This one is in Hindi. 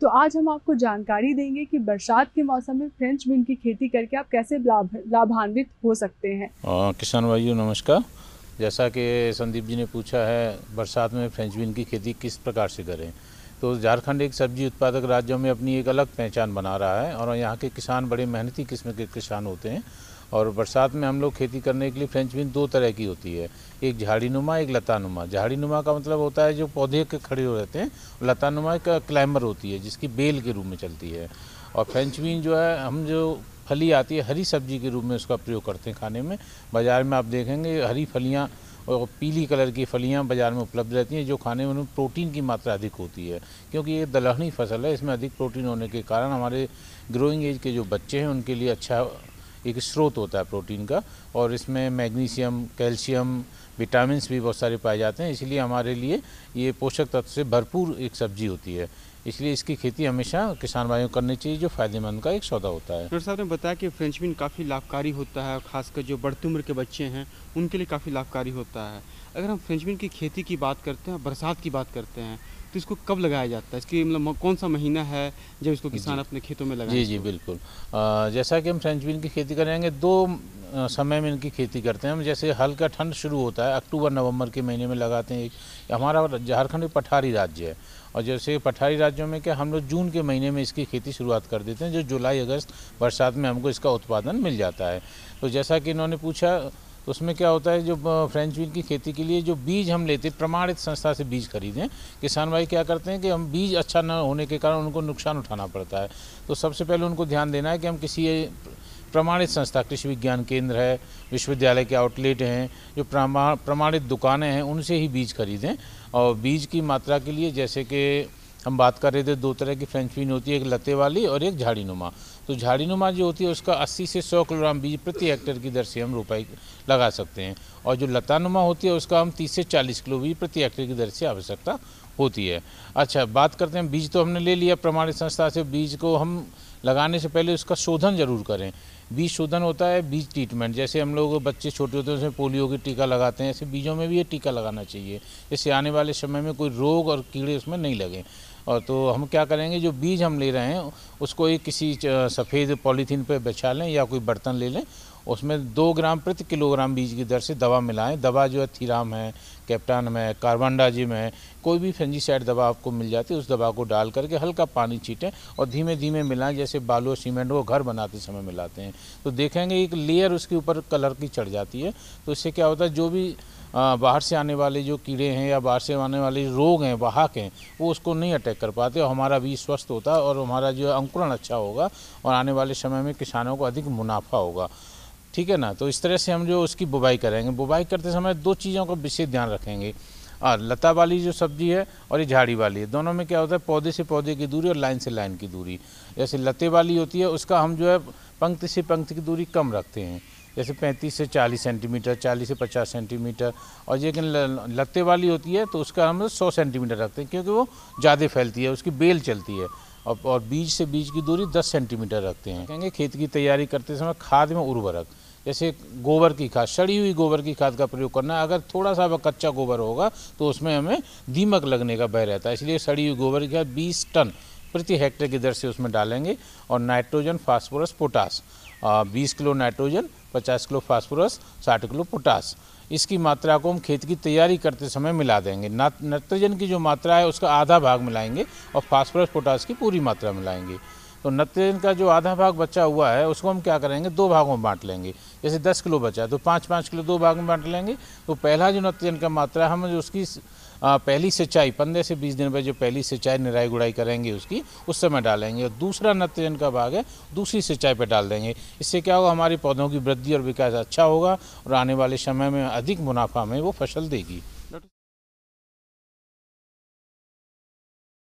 तो आज हम आपको जानकारी देंगे कि बरसात के मौसम में फ्रेंच बीन की खेती करके आप कैसे लाभान्वित हो सकते हैं हाँ, किसान भाइयों नमस्कार जैसा कि संदीप जी ने पूछा है बरसात में फ्रेंच बीन की खेती किस प्रकार से करें तो झारखंड एक सब्जी उत्पादक राज्यों में अपनी एक अलग पहचान बना रहा है और यहाँ के किसान बड़े मेहनती किस्म के किसान होते हैं और बरसात में हम लोग खेती करने के लिए फ्रेंच बीन दो तरह की होती है एक झाड़ी नुमा एक लता नुमा झाड़ी नुमा का मतलब होता है जो पौधे के खड़े हो रहते हैं लता नुमा एक क्लाइमर होती है जिसकी बेल के रूप में चलती है और फ्रेंच बीन जो है हम जो फली आती है हरी सब्जी के रूप में उसका प्रयोग करते हैं खाने में बाज़ार में आप देखेंगे हरी फलियाँ और पीली कलर की फलियां बाज़ार में उपलब्ध रहती हैं जो खाने में उनमें प्रोटीन की मात्रा अधिक होती है क्योंकि ये दलहनी फसल है इसमें अधिक प्रोटीन होने के कारण हमारे ग्रोइंग एज के जो बच्चे हैं उनके लिए अच्छा एक स्रोत होता है प्रोटीन का और इसमें मैग्नीशियम कैल्शियम विटामिन भी बहुत सारे पाए जाते हैं इसलिए हमारे लिए ये पोषक तत्व से भरपूर एक सब्जी होती है इसलिए इसकी खेती हमेशा किसान भाइयों को करनी चाहिए जो फायदेमंद का एक सौदा होता है डॉक्टर साहब ने बताया कि फ्रेंच बीन काफ़ी लाभकारी होता है खासकर जो बढ़ती उम्र के बच्चे हैं उनके लिए काफ़ी लाभकारी होता है अगर हम फ्रेंच बीन की खेती की बात करते हैं बरसात की बात करते हैं तो इसको कब लगाया जाता है इसकी मतलब कौन सा महीना है जब इसको किसान अपने खेतों में लगाए जी जी बिल्कुल जैसा कि हम फ्रेंच बीन की खेती करेंगे दो समय में इनकी खेती करते हैं हम जैसे हल्का ठंड शुरू होता है अक्टूबर नवंबर के महीने में लगाते हैं हमारा झारखंड पठारी राज्य है और जैसे पठारी राज्यों में क्या हम लोग जून के महीने में इसकी खेती शुरुआत कर देते हैं जो जुलाई अगस्त बरसात में हमको इसका उत्पादन मिल जाता है तो जैसा कि इन्होंने पूछा तो उसमें क्या होता है जो फ्रेंच बीन की खेती के लिए जो बीज हम लेते प्रमाणित संस्था से बीज खरीदें किसान भाई क्या करते हैं कि हम बीज अच्छा न होने के कारण उनको नुकसान उठाना पड़ता है तो सबसे पहले उनको ध्यान देना है कि हम किसी प्रमाणित संस्था कृषि विज्ञान केंद्र है विश्वविद्यालय के आउटलेट हैं जो प्रमाणित दुकानें हैं उनसे ही बीज खरीदें और बीज की मात्रा के लिए जैसे कि हम बात कर रहे थे दो तरह की फ्रेंच बीन होती है एक लते वाली और एक झाड़ी नुमा तो झाड़ीनुमा जो होती है उसका 80 से 100 किलोग्राम बीज प्रति हेक्टेयर की दर से हम रोपाई लगा सकते हैं और जो लतानुमा होती है उसका हम 30 से 40 किलो बीज प्रति हेक्टेयर की दर से आवश्यकता होती है अच्छा बात करते हैं बीज तो हमने ले लिया प्रमाणित संस्था से बीज को हम लगाने से पहले उसका शोधन जरूर करें बीज शोधन होता है बीज ट्रीटमेंट जैसे हम लोग बच्चे छोटे होते हैं उसमें पोलियो के टीका लगाते हैं ऐसे बीजों में भी ये टीका लगाना चाहिए इससे आने वाले समय में कोई रोग और कीड़े उसमें नहीं लगें और तो हम क्या करेंगे जो बीज हम ले रहे हैं उसको एक किसी सफ़ेद पॉलीथीन पर बिछा लें या कोई बर्तन ले लें उसमें दो ग्राम प्रति किलोग्राम बीज की दर से दवा मिलाएं दवा जो है थीराम है कैप्टान है कार्बनडाजिम है कोई भी फेंजीसाइड दवा आपको मिल जाती है उस दवा को डाल करके हल्का पानी छीटें और धीमे धीमे मिलाएं जैसे बालू सीमेंट को घर बनाते समय मिलाते हैं तो देखेंगे एक लेयर उसके ऊपर कलर की चढ़ जाती है तो इससे क्या होता है जो भी बाहर से आने वाले जो कीड़े हैं या बाहर से आने वाले रोग हैं वाहक हैं वो उसको नहीं अटैक कर पाते और हमारा बीज स्वस्थ होता है और हमारा जो अंकुरण अच्छा होगा और आने वाले समय में किसानों को अधिक मुनाफा होगा ठीक है ना तो इस तरह से हम जो उसकी बुबाई करेंगे बुबाई करते समय दो चीज़ों का विशेष ध्यान रखेंगे और लता वाली जो सब्जी है और ये झाड़ी वाली है दोनों में क्या होता है पौधे से पौधे की दूरी और लाइन से लाइन की दूरी जैसे लते वाली होती है उसका हम जो है पंक्ति से पंक्ति की दूरी कम रखते हैं जैसे 35 से 40 सेंटीमीटर 40 से 50 सेंटीमीटर और लेकिन लत्ते वाली होती है तो उसका हम 100 सेंटीमीटर रखते हैं क्योंकि वो ज़्यादा फैलती है उसकी बेल चलती है और बीज से बीज की दूरी 10 सेंटीमीटर रखते हैं कहेंगे खेत की तैयारी करते समय खाद में उर्वरक जैसे गोबर की खाद सड़ी हुई गोबर की खाद का प्रयोग करना अगर थोड़ा सा वह कच्चा गोबर होगा तो उसमें हमें दीमक लगने का भय रहता है इसलिए सड़ी हुई गोबर की खाद बीस टन प्रति हेक्टेयर की दर से उसमें डालेंगे और नाइट्रोजन फास्फोरस पोटास बीस किलो नाइट्रोजन पचास किलो फास्फोरस साठ किलो पोटास इसकी मात्रा को हम खेत की तैयारी करते समय मिला देंगे नाइट्रोजन की जो मात्रा है उसका आधा भाग मिलाएंगे और फास्फोरस पोटास की पूरी मात्रा मिलाएंगे तो नत्रिन का जो आधा भाग बचा हुआ है उसको हम क्या करेंगे दो भागों में बांट लेंगे जैसे दस किलो बचा तो पाँच पाँच किलो दो भाग में बांट लेंगे तो पहला जो नत्रिन का मात्रा हम जो उसकी पहली सिंचाई पंद्रह से बीस दिन पर जो पहली सिंचाई निराई गुड़ाई करेंगे उसकी उस समय डालेंगे और दूसरा नत्रजन का भाग है दूसरी सिंचाई पर डाल देंगे इससे क्या होगा हमारे पौधों की वृद्धि और विकास अच्छा होगा और आने वाले समय में अधिक मुनाफा में वो फसल देगी